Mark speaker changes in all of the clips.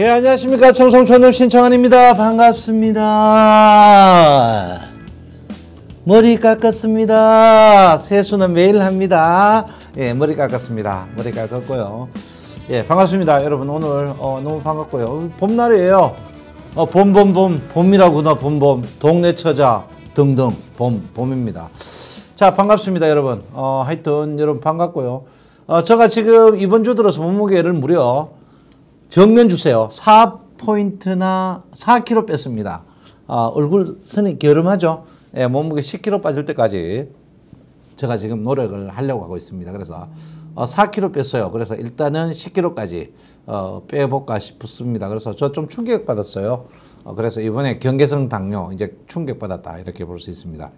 Speaker 1: 예, 안녕하십니까. 청송촌놈 신청환입니다. 반갑습니다. 머리 깎았습니다. 세수는 매일 합니다. 예, 머리 깎았습니다. 머리 깎았고요. 예, 반갑습니다. 여러분, 오늘, 어, 너무 반갑고요. 봄날이에요. 어, 봄, 봄, 봄. 봄이라구나, 봄, 봄. 동네 처자 등등. 봄, 봄입니다. 자, 반갑습니다, 여러분. 어, 하여튼, 여러분, 반갑고요. 어, 제가 지금 이번 주 들어서 몸무게를 무려 정면 주세요. 4포인트나 4kg 뺐습니다. 아, 얼굴 선이 결름하죠 예, 몸무게 10kg 빠질 때까지 제가 지금 노력을 하려고 하고 있습니다. 그래서 어, 4kg 뺐어요. 그래서 일단은 10kg까지 어, 빼볼까 싶습니다. 그래서 저 좀 충격받았어요. 어, 그래서 이번에 경계성 당뇨 이제 충격받았다 이렇게 볼 수 있습니다.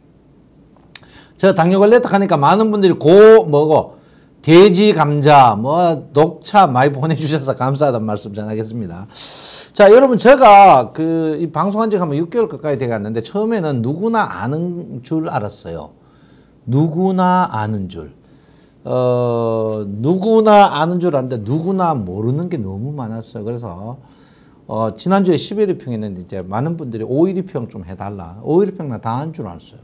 Speaker 1: 저 당뇨 걸렸다 하니까 많은 분들이 고 뭐고 돼지 감자 뭐 녹차 많이 보내주셔서 감사하단 말씀 전하겠습니다. 자 여러분 제가 그 방송한 지가 한번 6개월 가까이 돼갔는데 처음에는 누구나 아는 줄 알았어요. 누구나 아는 줄. 어 누구나 아는 줄알았는데 누구나 모르는 게 너무 많았어요. 그래서 어 지난주에 11일 평했는데 이제 많은 분들이 5일 평좀 해달라. 5일 평나다한 줄 알았어요.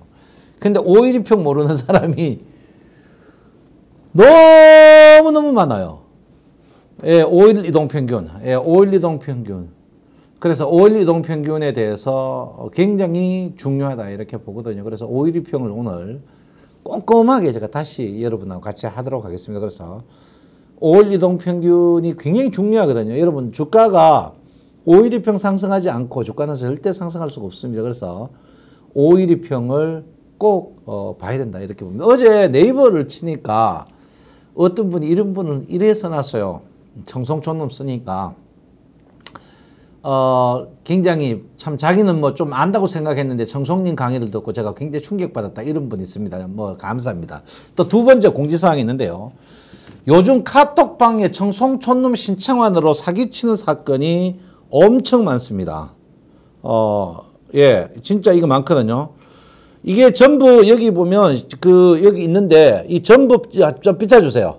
Speaker 1: 근데 5일 평 모르는 사람이 너무너무 많아요. 예, 5일 이동 평균. 예, 5일 이동 평균. 그래서 5일 이동 평균에 대해서 굉장히 중요하다 이렇게 보거든요. 그래서 5일 이평을 오늘 꼼꼼하게 제가 다시 여러분하고 같이 하도록 하겠습니다. 그래서 5일 이동 평균이 굉장히 중요하거든요. 여러분 주가가 5일 이평 상승하지 않고 주가는 절대 상승할 수가 없습니다. 그래서 5일 이평을 꼭 어, 봐야 된다 이렇게 봅니다. 어제 네이버를 치니까 어떤 분이 이런 분은 이래서 났어요. 청송촌놈 쓰니까. 어, 굉장히 참 자기는 뭐 좀 안다고 생각했는데 청송님 강의를 듣고 제가 굉장히 충격받았다 이런 분 있습니다. 뭐 감사합니다. 또 두 번째 공지사항이 있는데요. 요즘 카톡방에 청송촌놈 신청환으로 사기치는 사건이 엄청 많습니다. 어, 예, 진짜 이거 많거든요. 이게 전부 여기 보면 그 여기 있는데 이 전부 좀 비춰주세요.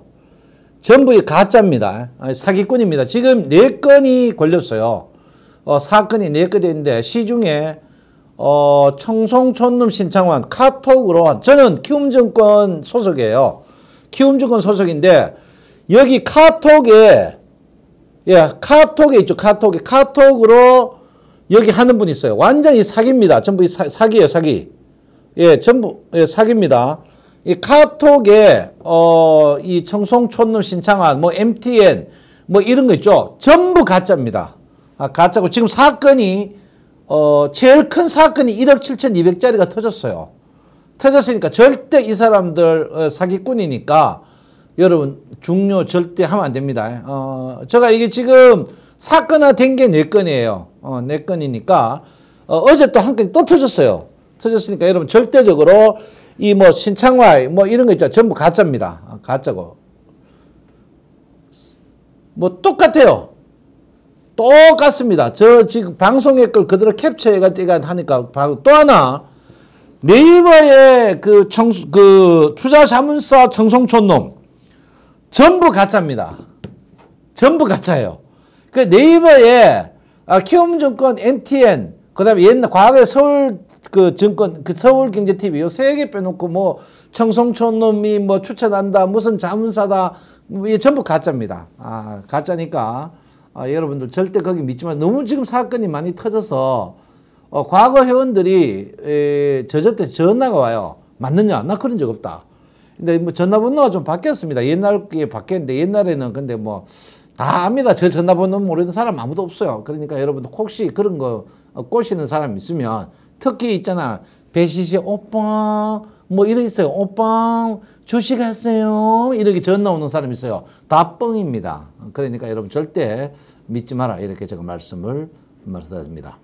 Speaker 1: 전부 이 가짜입니다. 사기꾼입니다. 지금 네 건이 걸렸어요. 어, 사건이 네 건이 있는데 시중에 어, 청송촌놈 신창환 카톡으로 저는 키움증권 소속이에요. 키움증권 소속인데 여기 카톡에 예 카톡에 있죠 카톡에 카톡으로 여기 하는 분 있어요. 완전히 사기입니다. 전부 사, 사기예요 사기. 예, 전부 예, 사기입니다. 이 카톡에 어, 이 청송촌놈 신청한뭐 MTN 뭐 이런 거 있죠. 전부 가짜입니다. 아, 가짜고 지금 사건이 어, 제일 큰 사건이 1억 7,200짜리가 터졌어요. 터졌으니까 절대 이 사람들 어, 사기꾼이니까 여러분 중요 절대 하면 안 됩니다. 어, 제가 이게 지금 사건화 된게 네 건이에요. 어, 네 건이니까 어, 어제 또 한 건이 또 터졌어요. 터졌으니까 여러분 절대적으로 이 뭐 신창화 뭐 이런 거 있죠. 전부 가짜입니다. 아, 가짜고. 뭐 똑같아요. 똑같습니다. 저 지금 방송의 걸 그대로 캡처해가지고 하니까 또 하나 네이버에 그, 청, 그 투자 자문사 청송촌 놈 전부 가짜입니다. 전부 가짜예요. 그 네이버에 아, 키움증권 MTN 그다음에 옛날 과거에 서울 그 정권 그 서울 경제 TV 요 세 개 빼놓고 뭐 청송촌 놈이 뭐 추천한다 무슨 자문사다 뭐 이게 전부 가짜입니다. 아 가짜니까 아, 여러분들 절대 거기 믿지만 너무 지금 사건이 많이 터져서 어, 과거 회원들이 에, 저저 때 전화가 와요. 맞느냐? 나 그런 적 없다. 근데 뭐 전화번호가 좀 바뀌었습니다. 옛날에 바뀌었는데 옛날에는 근데 뭐다 아, 압니다. 저 전화번호 모르는 사람 아무도 없어요. 그러니까 여러분 혹시 그런 거 어, 꼬시는 사람 있으면 특히 있잖아. 배시시 오빠 뭐 이런 있어요. 오빠 주식하세요. 이렇게 전화 오는 사람 있어요. 다 뻥입니다. 그러니까 여러분 절대 믿지 마라. 이렇게 제가 말씀을 말씀드립니다.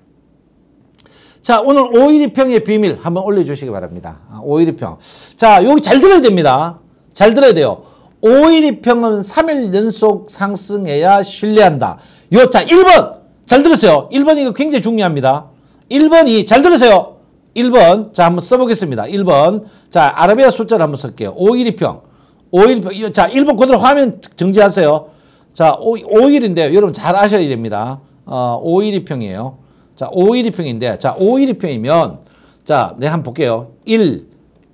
Speaker 1: 자 오늘 5.12평의 비밀 한번 올려주시기 바랍니다. 5.12평. 아, 자 여기 잘 들어야 됩니다. 잘 들어야 돼요. 5일 이평은 3일 연속 상승해야 신뢰한다. 요, 자, 1번! 잘 들으세요. 1번 이거 굉장히 중요합니다. 1번이, 잘 들으세요. 1번. 자, 한번 써보겠습니다. 1번. 자, 아라비아 숫자를 한번 쓸게요. 5일 이평. 5일 이평. 자, 1번 그대로 화면 정지하세요. 자, 5, 5일인데요. 여러분 잘 아셔야 됩니다. 어, 5일 이평이에요. 자, 5일 이평인데, 자, 5일 이평이면, 자, 내가 한번 볼게요. 1,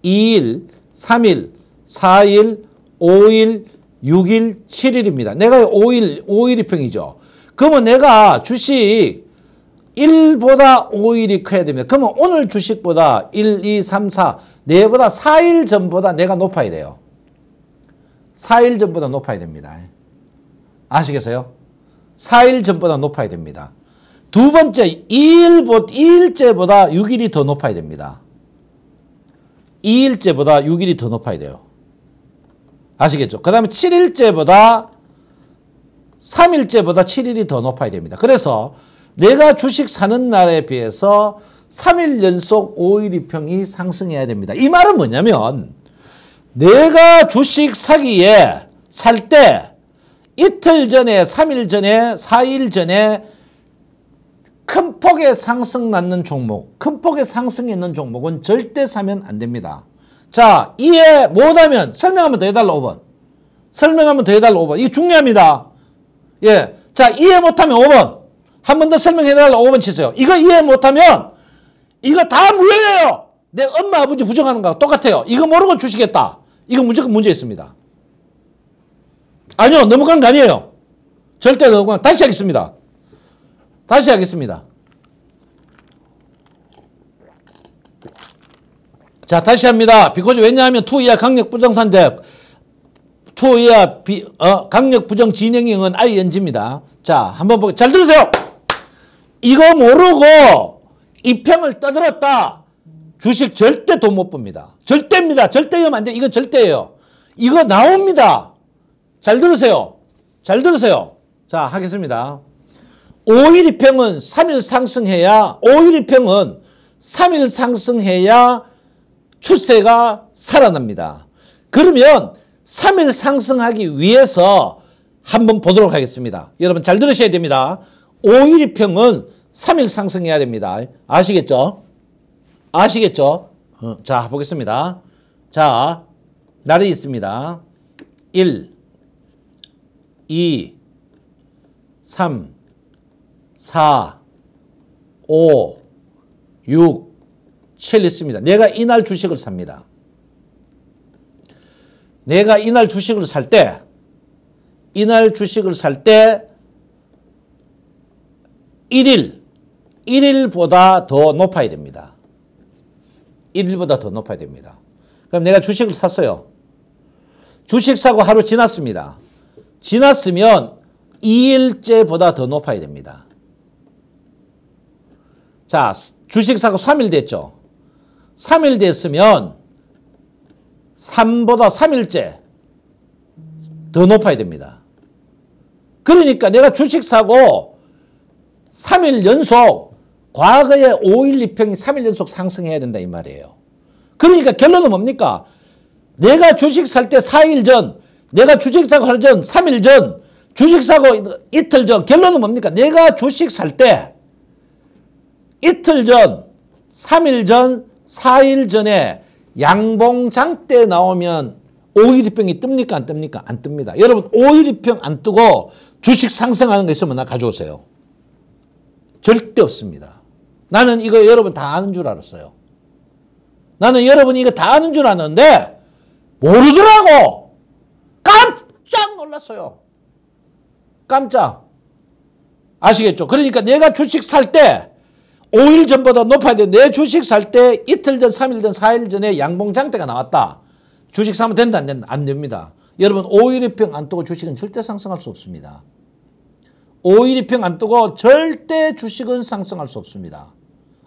Speaker 1: 2일, 3일, 4일, 5일, 6일, 7일입니다. 내가 5일, 5일이 평이죠. 그러면 내가 주식 1보다 5일이 커야 됩니다. 그러면 오늘 주식보다 1, 2, 3, 4, 내보다 4일 전보다 내가 높아야 돼요. 4일 전보다 높아야 됩니다. 아시겠어요? 4일 전보다 높아야 됩니다. 두 번째, 2일 2일째보다 6일이 더 높아야 됩니다. 2일째보다 6일이 더 높아야 돼요. 아시겠죠? 그 다음에 7일째보다 3일째보다 7일이 더 높아야 됩니다. 그래서 내가 주식 사는 날에 비해서 3일 연속 5일 이평이 상승해야 됩니다. 이 말은 뭐냐면 내가 주식 사기에 살 때 이틀 전에 3일 전에 4일 전에 큰 폭의 상승 났는 종목 큰 폭의 상승이 있는 종목은 절대 사면 안 됩니다. 자, 이해 못하면 설명하면 더 해달라 5번. 설명하면 더 해달라 5번. 이게 중요합니다. 예. 자, 이해 못하면 5번. 한 번 더 설명해달라 5번 치세요. 이거 이해 못하면 이거 다 무효예요. 내 엄마, 아버지 부정하는 거하 똑같아요. 이거 모르고 주시겠다. 이거 무조건 문제 있습니다. 아니요. 넘어간 거 아니에요. 절대 넘어간 다시 하겠습니다. 다시 하겠습니다. 자, 다시 합니다. 비코즈 왜냐하면 투 이하 강력 부정산대 투 이하 비, 어, 강력 부정 진행형은 ING입니다. 자, 한번 보고 잘 들으세요. 이거 모르고 이평을 떠들었다. 주식 절대 돈 못 봅니다. 절대입니다. 절대 이러안 돼. 이거 절대예요. 이거 나옵니다. 잘 들으세요. 잘 들으세요. 자, 하겠습니다. 5일 이평은 3일 상승해야 5일 이평은 3일 상승해야 추세가 살아납니다. 그러면 3일 상승하기 위해서 한번 보도록 하겠습니다. 여러분 잘 들으셔야 됩니다. 5일 평은 3일 상승해야 됩니다. 아시겠죠? 아시겠죠? 어, 자 보겠습니다. 자 날이 있습니다. 1, 2, 3, 4, 5, 6, 실리스입니다 내가 이날 주식을 삽니다. 내가 이날 주식을 살 때, 이날 주식을 살 때, 1일, 1일보다 더 높아야 됩니다. 1일보다 더 높아야 됩니다. 그럼 내가 주식을 샀어요. 주식 사고 하루 지났습니다. 지났으면 2일째보다 더 높아야 됩니다. 자, 주식 사고 3일 됐죠. 3일 됐으면 3보다 3일째 더 높아야 됩니다. 그러니까 내가 주식 사고 3일 연속 과거에 5일 2평이 3일 연속 상승해야 된다 이 말이에요. 그러니까 결론은 뭡니까? 내가 주식 살 때 4일 전, 내가 주식 사고 하루 전, 3일 전, 주식 사고 이틀 전 결론은 뭡니까? 내가 주식 살 때 이틀 전, 3일 전, 4일 전에 양봉장 때 나오면 5일이평이 뜹니까 안 뜹니까? 안 뜹니다. 여러분 5일이평 안 뜨고 주식 상승하는 거 있으면 나 가져오세요. 절대 없습니다. 나는 이거 여러분 다 아는 줄 알았어요. 나는 여러분이 이거 다 아는 줄 아는데 모르더라고. 깜짝 놀랐어요. 깜짝. 아시겠죠? 그러니까 내가 주식 살때 5일 전보다 높아야 돼. 내 주식 살 때 이틀 전, 3일 전, 4일 전에 양봉장대가 나왔다. 주식 사면 된다, 안 된다? 안 됩니다. 여러분 5일 이평 안 뜨고 주식은 절대 상승할 수 없습니다. 5일 이평 안 뜨고 절대 주식은 상승할 수 없습니다.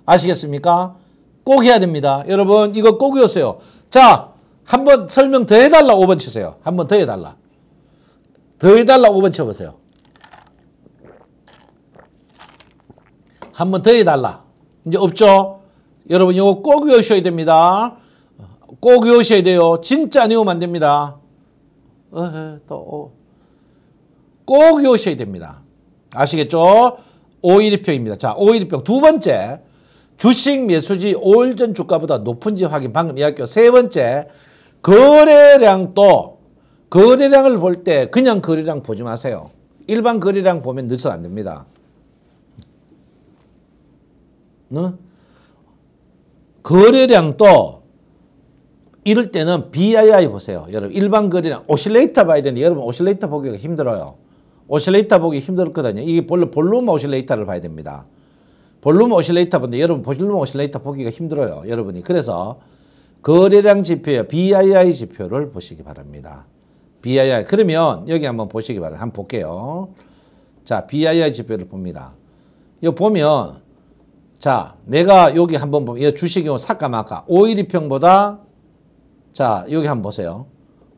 Speaker 1: 아시겠습니까? 꼭 해야 됩니다. 여러분 이거 꼭 외우세요. 자, 한번 설명 더 해달라 5번 치세요. 한번 더 해달라. 더 해달라 5번 쳐보세요. 한번 더해달라. 이제 없죠? 여러분 이거 꼭 외우셔야 됩니다. 꼭 외우셔야 돼요. 진짜 안 외우면 안 됩니다. 어허, 또, 어. 꼭 외우셔야 됩니다. 아시겠죠? 5일이평입니다. 자, 5일이평 두 번째 주식 매수지 5일 전 주가보다 높은지 확인 방금 이야기했고 세 번째 거래량도 거래량을 볼 때 그냥 거래량 보지 마세요. 일반 거래량 보면 늦어서 안 됩니다. 어? 거래량도 이럴 때는 BII 보세요. 여러분 일반 거래량 오실레이터 봐야 되는데 여러분 오실레이터 보기가 힘들어요. 오실레이터 보기 힘들거든요. 이게 본래 볼륨 오실레이터를 봐야 됩니다. 볼륨 오실레이터 본데 여러분 볼륨 오실레이터 보기가 힘들어요. 여러분이 그래서 거래량 지표 BII 지표를 보시기 바랍니다. BII 그러면 여기 한번 보시기 바랍니다. 한번 볼게요. 자 BII 지표를 봅니다. 이 보면 자, 내가 여기 한번 보면, 예, 주식이 삭까 말까? 5일 2평보다, 자, 여기 한번 보세요.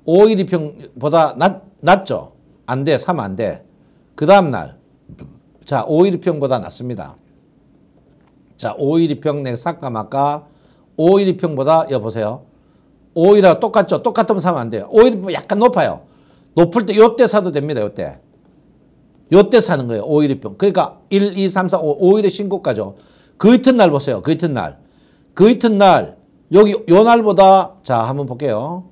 Speaker 1: 5일 2평보다 낮, 낮죠? 안 돼, 사면 안 돼. 그 다음날, 자, 5일 2평보다 낮습니다. 자, 5일 2평 내 삭까 마까5 1 2평보다, 여보세요. 5일하고 똑같죠? 똑같으면 사면 안 돼요. 5일 약간 높아요. 높을 때, 요때 사도 됩니다, 요때. 요때 사는 거예요, 5일 2평. 그러니까 1, 2, 3, 4, 5, 5일의 신고가죠. 그 이튿날 보세요. 그 이튿날. 그 이튿날 여기 요 날보다 자 한번 볼게요.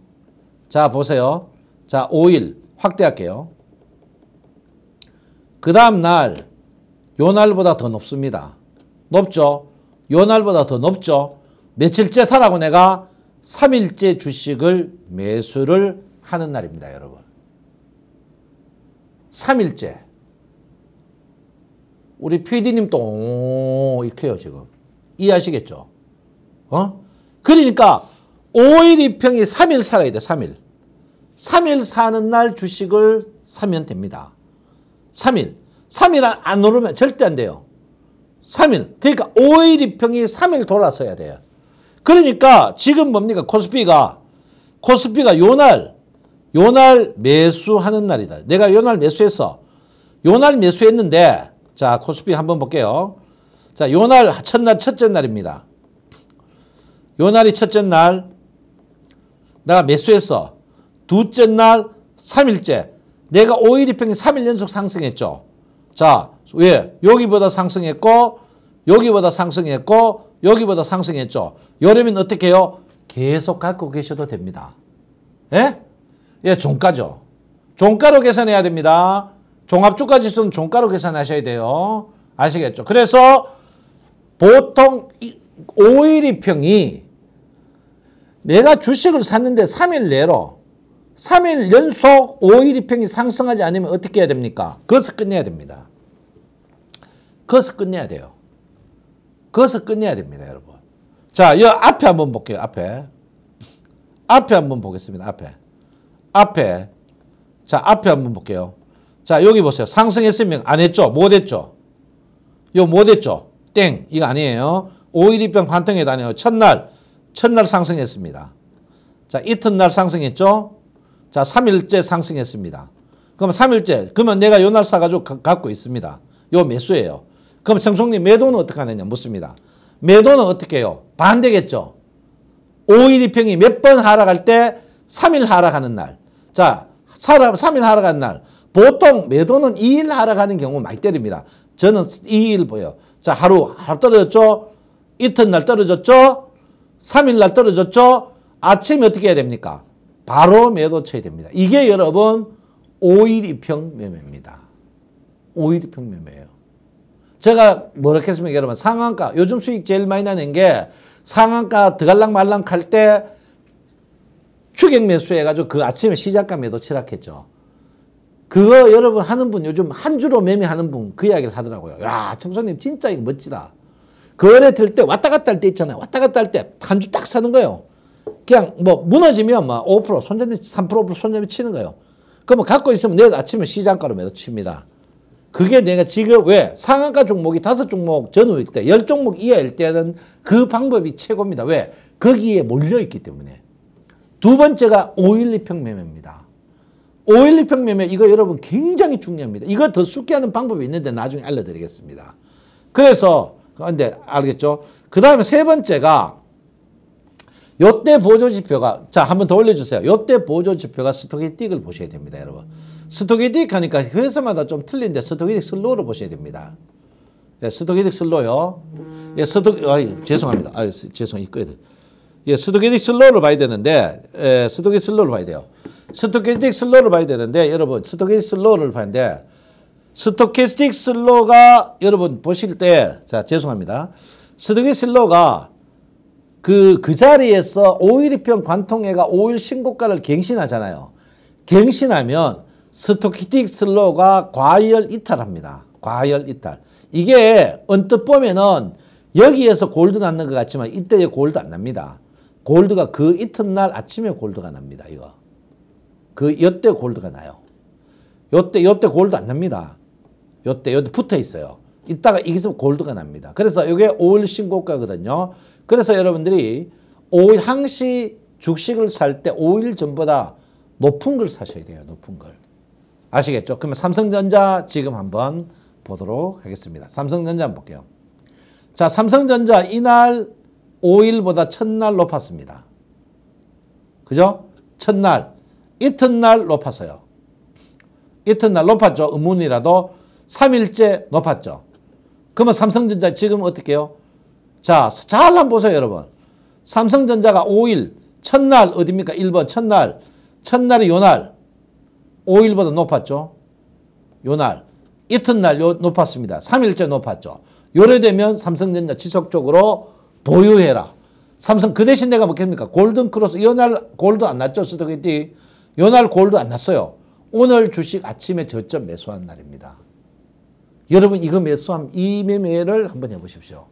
Speaker 1: 자 보세요. 자 5일 확대할게요. 그 다음날 요 날보다 더 높습니다. 높죠? 요 날보다 더 높죠? 며칠째 사라고 내가 3일째 주식을 매수를 하는 날입니다. 여러분. 3일째. 우리 PD님도 이렇게 해요 지금. 이해하시겠죠? 어? 그러니까 5일 2평이 3일 사가야돼 3일. 3일 사는 날 주식을 사면 됩니다. 3일. 3일 안 오르면 절대 안 돼요. 3일. 그러니까 5일 2평이 3일 돌아서야 돼요. 그러니까 지금 뭡니까? 코스피가 코스피가 요 날, 요 날 매수하는 날이다. 내가 요 날 매수해서 요 날 매수했는데 자, 코스피 한번 볼게요. 자, 요 날, 첫날, 첫째 날입니다. 요 날이 첫째 날, 내가 매수했어. 둘째 날, 3일째. 내가 5일이 평균 3일 연속 상승했죠. 자, 왜? 예, 여기보다 상승했고, 여기보다 상승했고, 여기보다 상승했죠. 여름엔 어떻게 해요? 계속 갖고 계셔도 됩니다. 예? 예, 종가죠. 종가로 계산해야 됩니다. 종합주가지수는 종가로 계산하셔야 돼요. 아시겠죠? 그래서 보통 5일이평이 내가 주식을 샀는데 3일 내로 3일 연속 5일이평이 상승하지 않으면 어떻게 해야 됩니까? 그것을 끝내야 됩니다. 그것을 끝내야 돼요. 그것을 끝내야 됩니다. 여러분. 자, 여 앞에 한번 볼게요. 앞에. 앞에 한번 보겠습니다. 앞에. 앞에. 자, 앞에 한번 볼게요. 자 여기 보세요. 상승했으면 안 했죠? 못 했죠? 이거 못 했죠? 땡 이거 아니에요. 5일입병 관통에 다녀요. 첫날 첫날 상승했습니다. 자 이튿날 상승했죠? 자 3일째 상승했습니다. 그럼 3일째 그러면 내가 요 날 사가지고 갖고 있습니다. 요 매수예요. 그럼 청송님 매도는 어떻게 하느냐 묻습니다. 매도는 어떻게 해요? 반대겠죠? 5일 2평이 몇 번 하락할 때 3일 하락하는 날. 자, 3일 하락한 날. 보통 매도는 2일하러가는 경우 많이 때립니다. 저는 이일 보여. 자, 하루, 하루 떨어졌죠? 이튿날 떨어졌죠? 삼일날 떨어졌죠? 아침에 어떻게 해야 됩니까? 바로 매도 쳐야 됩니다. 이게 여러분 5일 이평 매매입니다. 5일 이평 매매예요. 제가 뭐랬겠습니까 여러분 상한가 요즘 수익 제일 많이 나는 게 상한가 드갈랑 말랑 할때 추격 매수해가지고 그 아침에 시작가 매도 칠락했죠 그거 여러분 하는 분 요즘 한 주로 매매하는 분 그 이야기를 하더라고요. 야 청소님 진짜 이거 멋지다. 거래 될 때 왔다 갔다 할 때 있잖아요. 왔다 갔다 할 때 한 주 딱 사는 거예요. 그냥 뭐 무너지면 막 5% 손잡이 3% 손잡이 치는 거예요. 그러면 뭐 갖고 있으면 내일 아침에 시장가로 매도 칩니다. 그게 내가 지금 왜 상한가 종목이 다섯 종목 전후일 때, 열 종목 이하일 때는 그 방법이 최고입니다. 왜? 거기에 몰려있기 때문에. 두 번째가 512평 매매입니다. 5.12평면에 이거 여러분 굉장히 중요합니다. 이거 더 쉽게 하는 방법이 있는데 나중에 알려드리겠습니다. 그래서 아, 근데 알겠죠? 그 다음에 세 번째가 요때 보조지표가 자 한 번 더 올려주세요. 요때 보조지표가 스토기틱을 보셔야 됩니다. 여러분. 스토기틱 하니까 회사마다 좀 틀린데 스토기틱 슬로우를 보셔야 됩니다. 예, 스토기틱 슬로요. 예, 스토 아, 예, 죄송합니다. 아, 예, 죄송 이거예요. 예, 스토기틱 슬로우를 봐야 되는데 예, 스토기틱 슬로우를 봐야 돼요. 스토캐스틱 슬로우를 봐야 되는데 여러분 스토캐스틱 슬로우를 봤는데 스토캐스틱 슬로우가 여러분 보실 때자 죄송합니다. 스토캐스틱 슬로우가 그, 그 자리에서 5일이평 관통해가 5일 신고가를 갱신하잖아요. 갱신하면 스토키틱 슬로우가 과열 이탈합니다. 과열 이탈. 이게 언뜻 보면은 여기에서 골드 났는 것 같지만 이때에 골드 안 납니다. 골드가 그 이튿날 아침에 골드가 납니다. 이거. 그 요때 골드가 나요. 요때 요때 골드 안 납니다. 요때 요때 붙어 있어요. 이따가 이기서 골드가 납니다. 그래서 이게 5일 신고가거든요. 그래서 여러분들이 5일 항시 주식을 살 때 5일 전보다 높은 걸 사셔야 돼요. 높은 걸. 아시겠죠? 그러면 삼성전자 지금 한번 보도록 하겠습니다. 삼성전자 한번 볼게요. 자, 삼성전자 이날 5일보다 첫날 높았습니다. 그죠? 첫날 이튿날 높았어요. 이튿날 높았죠. 음운이라도 3일째 높았죠. 그러면 삼성전자 지금 어떻게 해요? 자, 잘 한번 보세요, 여러분. 삼성전자가 5일, 첫날 어딥니까? 1번 첫날. 첫날이 요날. 5일보다 높았죠. 요날. 이튿날 요 높았습니다. 3일째 높았죠. 요래 되면 삼성전자 지속적으로 보유해라. 삼성 그 대신 내가 먹겠습니까? 뭐 골든 크로스 연날 골도 안 났죠 스토게티 연할 골도 안 났어요. 오늘 주식 아침에 저점 매수한 날입니다. 여러분 이거 매수함 이 매매를 한번 해보십시오.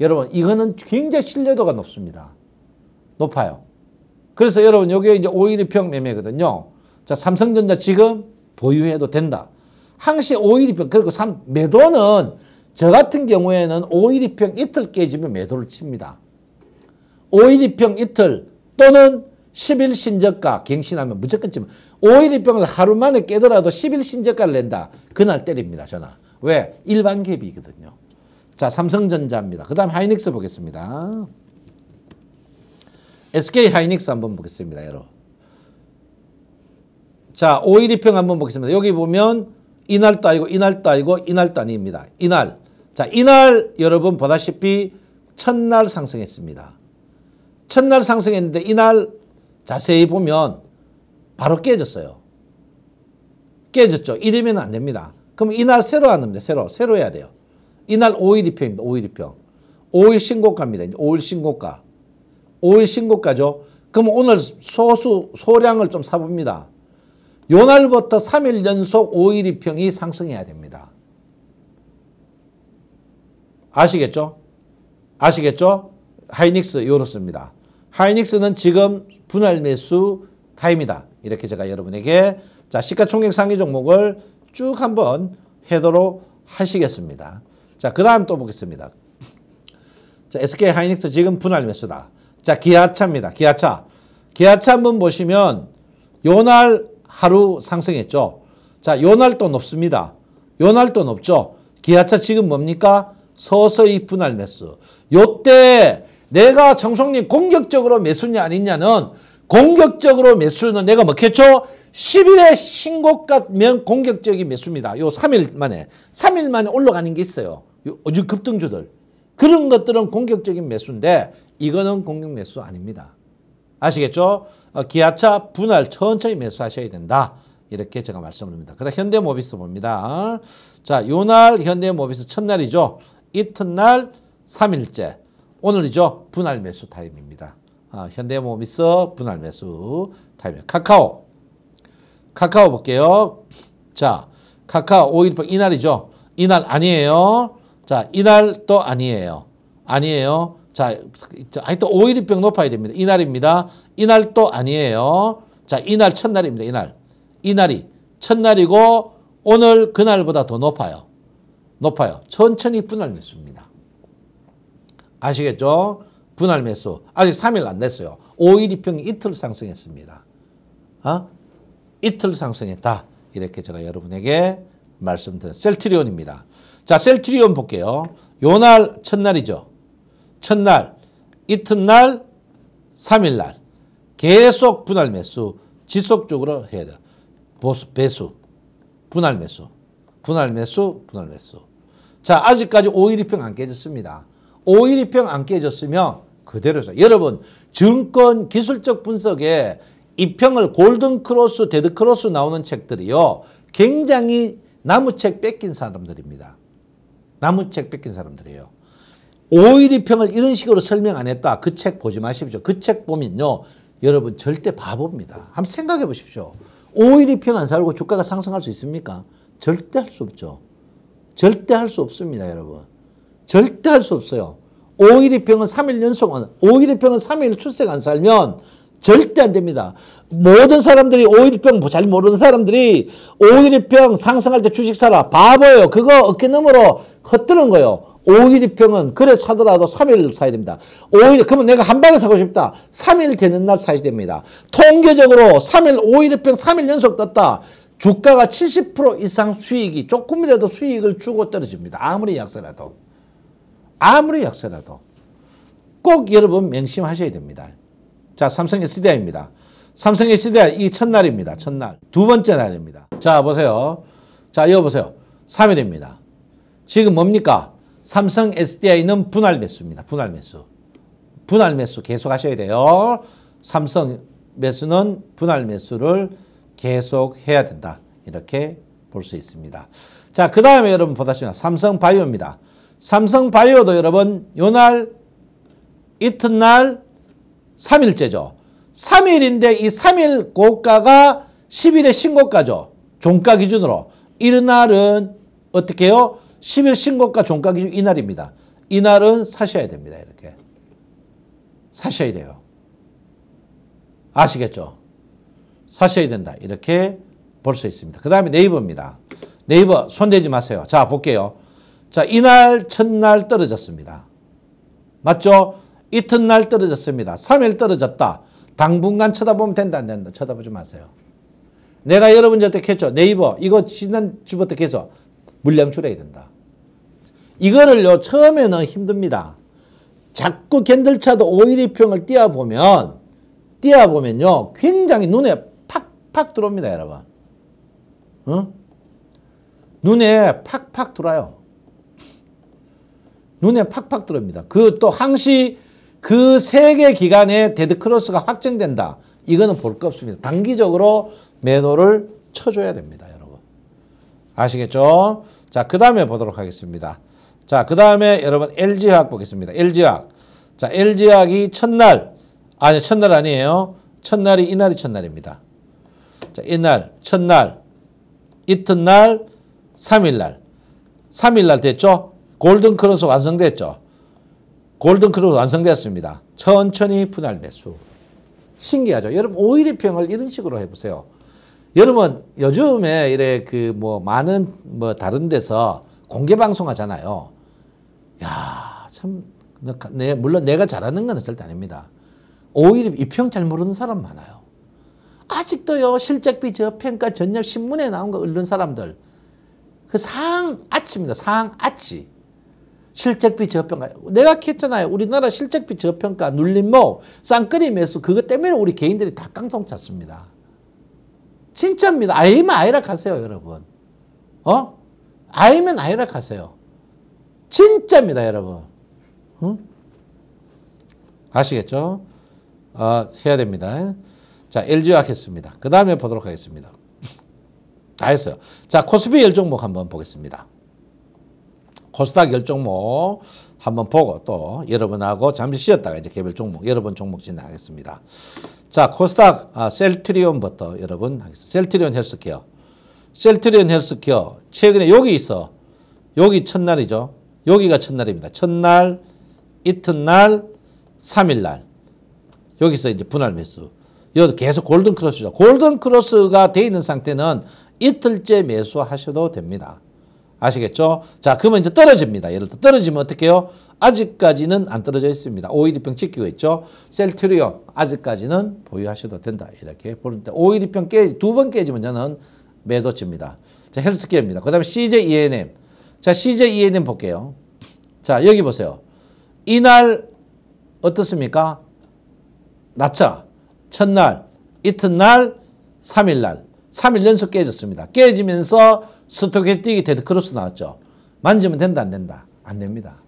Speaker 1: 여러분 이거는 굉장히 신뢰도가 높습니다. 높아요. 그래서 여러분 여기 이제 5일이평 매매거든요. 자 삼성전자 지금 보유해도 된다. 항시 5일이평 그리고 삼, 매도는 저 같은 경우에는 5일이평 이틀 깨지면 매도를 칩니다. 5일이평 이틀 또는 1 1신적가 갱신하면 무조건 쯤5일이병을 하루 만에 깨더라도 1 1신적가를 낸다. 그날 때립니다. 전화. 왜? 일반 갭이거든요. 자 삼성전자입니다. 그 다음 하이닉스 보겠습니다. SK 하이닉스 한번 보겠습니다. 여러분. 자5일이병 한번 보겠습니다. 여기 보면 이날도 아니고 이날도 아니고 이날도 아닙니다. 이날. 자 이날 여러분 보다시피 첫날 상승했습니다. 첫날 상승했는데 이날 자세히 보면 바로 깨졌어요. 깨졌죠. 이러면 안 됩니다. 그럼 이날 새로 안 됩니다. 새로. 새로 해야 돼요. 이날 5일 2평입니다. 5일 2평. 5일 신고가입니다. 5일 신고가. 5일 신고가죠. 그럼 오늘 소수, 소량을 좀 사봅니다. 요 날부터 3일 연속 5일 2평이 상승해야 됩니다. 아시겠죠? 아시겠죠? 하이닉스 요렇습니다. 하이닉스는 지금 분할 매수 타입이다 이렇게 제가 여러분에게 자 시가총액 상위 종목을 쭉 한번 해도록 하시겠습니다. 자, 그 다음 또 보겠습니다. 자, SK 하이닉스 지금 분할 매수다. 자, 기아차입니다. 기아차. 기아차 한번 보시면 요날 하루 상승했죠. 자, 요날 또 높습니다. 요날 또 높죠. 기아차 지금 뭡니까? 서서히 분할 매수. 요때 내가 정성님 공격적으로 매수냐 아니냐는 공격적으로 매수는 내가 먹겠죠? 뭐 그렇죠? 10일에 신고가면 공격적인 매수입니다. 요 3일 만에. 3일 만에 올라가는 게 있어요. 요즘 급등주들. 그런 것들은 공격적인 매수인데 이거는 공격 매수 아닙니다. 아시겠죠? 어, 기아차 분할 천천히 매수하셔야 된다. 이렇게 제가 말씀드립니다. 그다음 현대모비스 봅니다. 자, 요 날 현대모비스 첫날이죠. 이튿날 3일째. 오늘이죠. 분할 매수 타임입니다. 아, 현대모비스 분할 매수 타임. 카카오. 카카오 볼게요. 자, 카카오 5 1 이날이죠. 이날 아니에요. 자, 이날 또 아니에요. 아니에요. 자, 하여튼 5일이병 높아야 됩니다. 이날입니다. 이날 또 아니에요. 자, 이날 첫날입니다. 이날. 이날이 첫날이고 오늘 그날보다 더 높아요. 높아요. 천천히 분할 매수입니다. 아시겠죠? 분할 매수. 아직 3일 안 됐어요. 5일 이평이 틀 상승했습니다. 어? 이틀 상승했다. 이렇게 제가 여러분에게 말씀드린 셀트리온입니다. 자, 셀트리온 볼게요. 요날 첫날이죠. 첫날, 이튿날, 3일날 계속 분할 매수 지속적으로 해야 돼요. 보수, 배수, 분할 매수, 분할 매수, 분할 매수. 자, 아직까지 5일 이평 안 깨졌습니다. 오일이평 안 깨졌으며 그대로죠. 여러분 증권 기술적 분석에 이평을 골든크로스, 데드크로스 나오는 책들이요. 굉장히 나무책 뺏긴 사람들입니다. 나무책 뺏긴 사람들이에요. 오일이평을 이런 식으로 설명 안 했다. 그 책 보지 마십시오. 그 책 보면요. 여러분 절대 바보입니다. 한번 생각해 보십시오. 오일이평 안 살고 주가가 상승할 수 있습니까? 절대 할 수 없죠. 절대 할 수 없습니다. 여러분. 절대 할 수 없어요. 5일이 병은 3일 연속, 5일이 병은 3일 출생 안 살면 절대 안 됩니다. 모든 사람들이 5일이 병잘 모르는 사람들이 5일이 병 상승할 때 주식 사라. 바보예요. 그거 어깨 너머로 헛드는 거예요. 5일이 병은 그래 사더라도 3일 사야 됩니다. 5일, 그러면 내가 한 방에 사고 싶다. 3일 되는 날 사야 됩니다. 통계적으로 3일, 5일이 병 3일 연속 떴다. 주가가 70% 이상 수익이 조금이라도 수익을 주고 떨어집니다. 아무리 약사라도 아무리 약세라도 꼭 여러분 명심하셔야 됩니다. 자, 삼성의 시대입니다. 삼성의 시대 이 첫날입니다. 첫날. 두 번째 날입니다. 자, 보세요. 자, 이거 보세요. 3일입니다. 지금 뭡니까? 삼성 SDI는 분할 매수입니다. 분할 매수. 분할 매수 계속 하셔야 돼요. 삼성 매수는 분할 매수를 계속 해야 된다. 이렇게 볼 수 있습니다. 자, 그 다음에 여러분 보다시피 삼성 바이오입니다. 삼성바이오도 여러분 요날 이튿날 3일째죠. 3일인데 이 3일 고가가 10일의 신고가죠. 종가 기준으로. 이날은 어떻게 해요? 10일 신고가 종가 기준 이날입니다. 이날은 사셔야 됩니다. 이렇게. 사셔야 돼요. 아시겠죠? 사셔야 된다. 이렇게 볼 수 있습니다. 그 다음에 네이버입니다. 네이버 손대지 마세요. 자 볼게요. 자, 이날 첫날 떨어졌습니다. 맞죠? 이튿날 떨어졌습니다. 3일 떨어졌다. 당분간 쳐다보면 된다 안 된다. 쳐다보지 마세요. 내가 여러분들 어떻죠 네이버 이거 지난주부터 계속 물량 줄여야 된다. 이거를요 처음에는 힘듭니다. 자꾸 견들차도 오일이평을 띄어보면 띄어보면요 굉장히 눈에 팍팍 들어옵니다 여러분. 어? 눈에 팍팍 들어요. 눈에 팍팍 들어옵니다. 그 또 항시 그 세개 기간에 데드크로스가 확정된다. 이거는 볼 거 없습니다. 단기적으로 매도를 쳐줘야 됩니다. 여러분. 아시겠죠? 자, 그 다음에 보도록 하겠습니다. 자, 그 다음에 여러분 LG화학 보겠습니다. LG화학. 자, LG화학이 첫날, 아니, 첫날 아니에요. 첫날이 이날이 첫날입니다. 자, 이날, 첫날, 이튿날, 삼일날 3일날 됐죠? 골든 크로스 완성됐죠. 골든 크로스 완성됐습니다. 천천히 분할 매수. 신기하죠. 여러분 오일의평을 이런 식으로 해보세요. 여러분 요즘에 이래 그 뭐 많은 뭐 다른 데서 공개 방송 하잖아요. 야참 내, 물론 내가 잘하는 건 절대 아닙니다. 오일 이평 잘 모르는 사람 많아요. 아직도요 실적비 저평가 전념 신문에 나온 거 읽는 사람들 그 상 아치입니다. 상 아치. 실적비 저평가. 내가 했잖아요. 우리나라 실적비 저평가, 눌림목, 쌍끌이 매수 그것 때문에 우리 개인들이 다 깡통 찼습니다. 진짜입니다. 아이면 아이라 가세요, 여러분. 어? 아이면 아이라 가세요. 진짜입니다, 여러분. 응? 아시겠죠? 아, 해야 됩니다. 자, LG화학 했습니다. 그 다음에 보도록 하겠습니다. 다 했어요. 자, 코스피 열 종목 한번 보겠습니다. 코스닥 열 종목 한번 보고 또 여러분하고 잠시 쉬었다가 이제 개별 종목, 여러분 종목 진행하겠습니다. 자, 코스닥 아, 셀트리온부터 여러분 하겠습니다. 셀트리온 헬스케어. 셀트리온 헬스케어. 최근에 여기 있어. 여기 첫날이죠. 여기가 첫날입니다. 첫날, 이튿날, 삼일날 여기서 이제 분할 매수. 계속 골든 크로스죠. 골든 크로스가 돼 있는 상태는 이틀째 매수하셔도 됩니다. 아시겠죠? 자, 그러면 이제 떨어집니다. 예를 들어 떨어지면 어떻게 해요? 아직까지는 안 떨어져 있습니다. 오일이평 찍히고 있죠. 셀트리온 아직까지는 보유하셔도 된다. 이렇게 보는데 오일이평 깨, 지두 번 깨지면 저는 매도칩니다. 자, 헬스케어입니다. 그 다음에 CJ ENM. 자, CJ ENM 볼게요. 자, 여기 보세요. 이날 어떻습니까? 낮차, 첫날, 이튿날, 삼일날 3일 연속 깨졌습니다. 깨지면서 스톡게틱기 데드크로스 나왔죠. 만지면 된다 안 된다? 안 됩니다.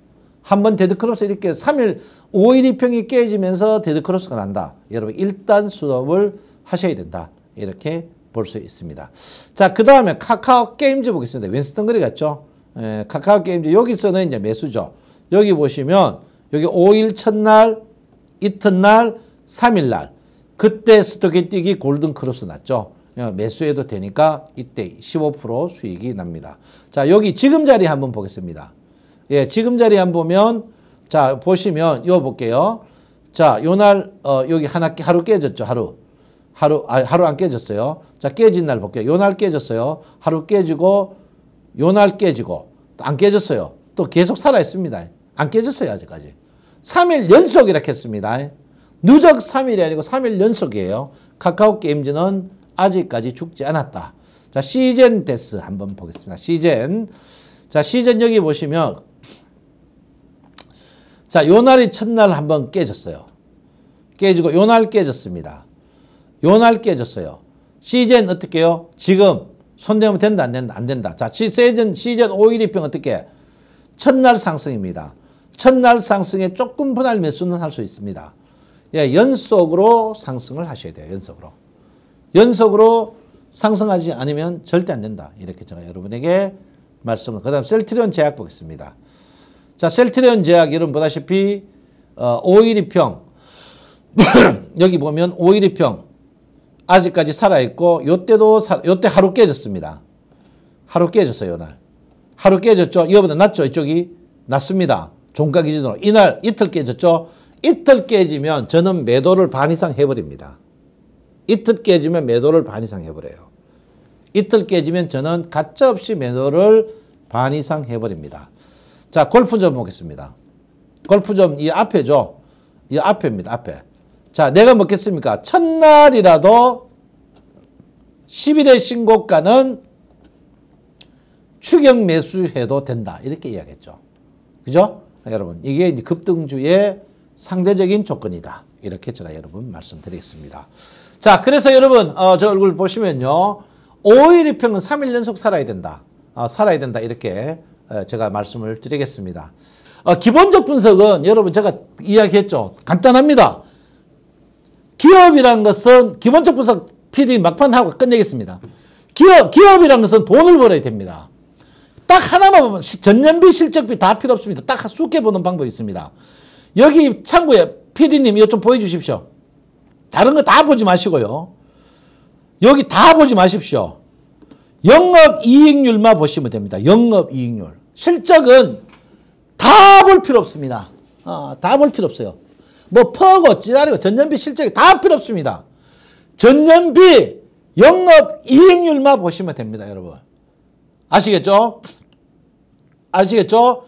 Speaker 1: 한 번 데드크로스 이렇게 3일 5일 2평이 깨지면서 데드크로스가 난다. 여러분 일단 수업을 하셔야 된다. 이렇게 볼 수 있습니다. 자 그 다음에 카카오 게임즈 보겠습니다. 윈스턴 거리 같죠? 에, 예, 카카오 게임즈 여기서는 이제 매수죠. 여기 보시면 여기 5일 첫날 이튿날 3일날 그때 스토게틱기 골든 크로스 났죠. 어, 매수해도 되니까 이때 15% 수익이 납니다. 자, 여기 지금 자리 한번 보겠습니다. 예, 지금 자리 한번 보면 자, 보시면 요 볼게요. 자, 요날 어, 여기 하나 하루 깨졌죠. 하루. 하루 아, 하루 안 깨졌어요. 자, 깨진 날 볼게요. 요 날 깨졌어요. 하루 깨지고 요 날 깨지고 안 깨졌어요. 또 계속 살아 있습니다. 안 깨졌어요, 아직까지. 3일 연속 이렇게 했습니다. 누적 3일이 아니고 3일 연속이에요. 카카오 게임즈는 아직까지 죽지 않았다. 자, 시젠 데스 한번 보겠습니다. 시젠. 자, 시젠 여기 보시면 자, 요날이 첫날 한번 깨졌어요. 깨지고 요 날 깨졌습니다. 요 날 깨졌어요. 시즌 어떻게 요 지금 손대면 된다 안 된다 안 된다. 자, 시즌 시즌 5일이평 어떻게 첫날 상승입니다. 첫날 상승에 조금 분할 매수는 할 수 있습니다. 예, 연속으로 상승을 하셔야 돼요. 연속으로. 연속으로 상승하지 않으면 절대 안 된다. 이렇게 제가 여러분에게 말씀을. 그 다음 셀트리온 제약 보겠습니다. 자, 셀트리온 제약 여러분 보다시피 어, 5일2평 여기 보면 5일2평 아직까지 살아있고 요때도 요때 하루 깨졌습니다. 하루 깨졌어요. 날. 하루 깨졌죠. 이거보다 낫죠 이쪽이 낫습니다 종가 기준으로. 이날 이틀 깨졌죠. 이틀 깨지면 저는 매도를 반 이상 해버립니다. 이틀 깨지면 매도를 반 이상 해버려요. 이틀 깨지면 저는 가차없이 매도를 반 이상 해버립니다. 자, 골프점 보겠습니다. 골프점 이 앞에죠. 이 앞에입니다. 앞에. 자, 내가 먹겠습니까? 첫날이라도 10일의 신고가는 추격 매수해도 된다. 이렇게 이야기했죠. 그죠? 여러분, 이게 급등주의 상대적인 조건이다. 이렇게 제가 여러분 말씀드리겠습니다. 자, 그래서 여러분 어, 저 얼굴 보시면요. 5일 2평은 3일 연속 살아야 된다. 어, 살아야 된다. 이렇게 어, 제가 말씀을 드리겠습니다. 어, 기본적 분석은 여러분 제가 이야기했죠. 간단합니다. 기업이란 것은 기본적 분석 PD 막판하고 끝내겠습니다. 기업, 기업이란 것은 돈을 벌어야 됩니다. 딱 하나만 보면 전년비 실적비 다 필요 없습니다. 딱 수게 보는 방법이 있습니다. 여기 창구에 PD님 이거 좀 보여주십시오. 다른 거 다 보지 마시고요. 여기 다 보지 마십시오. 영업이익률만 보시면 됩니다. 영업이익률. 실적은 다 볼 필요 없습니다. 아, 다 볼 필요 없어요. 뭐 퍼고 찌라리고 전년비 실적이 다 필요 없습니다. 전년비 영업이익률만 보시면 됩니다. 여러분. 아시겠죠? 아시겠죠?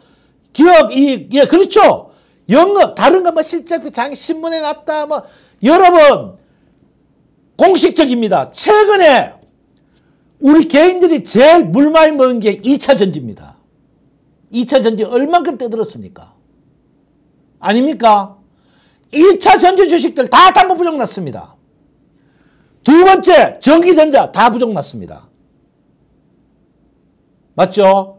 Speaker 1: 기업이익, 예, 그렇죠. 영업, 다른 거뭐 실적비 장 신문에 났다, 뭐 여러분 공식적입니다. 최근에 우리 개인들이 제일 물 많이 먹은 게 2차 전지입니다. 2차 전지 얼만큼 떠들었습니까? 아닙니까? 1차 전지 주식들 다 담보 부족 났습니다. 두 번째 전기전자 다부족 났습니다. 맞죠?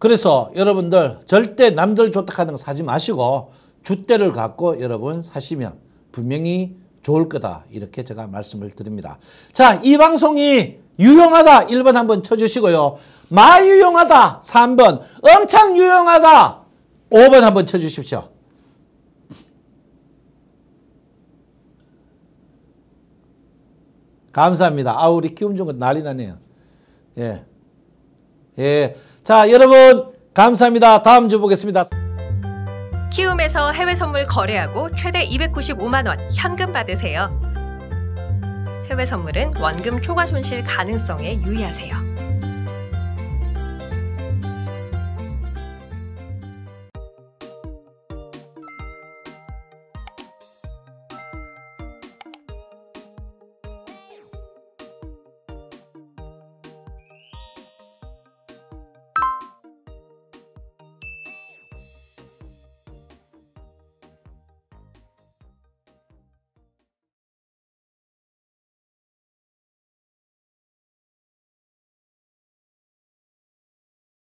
Speaker 1: 그래서 여러분들 절대 남들 좋다 하는 거 사지 마시고 주대를 갖고 여러분 사시면 분명히 좋을 거다 이렇게 제가 말씀을 드립니다. 자, 이 방송이 유용하다 1번 한번 쳐주시고요. 마유용하다 3번, 엄청 유용하다 5번 한번 쳐주십시오. 감사합니다. 아, 우리 키움 중은 난리 나네요. 예. 예. 자, 여러분, 감사합니다. 다음 주 보겠습니다. 키움에서 해외 선물 거래하고 최대 295만 원 현금 받으세요. 해외 선물은 원금 초과 손실 가능성에 유의하세요.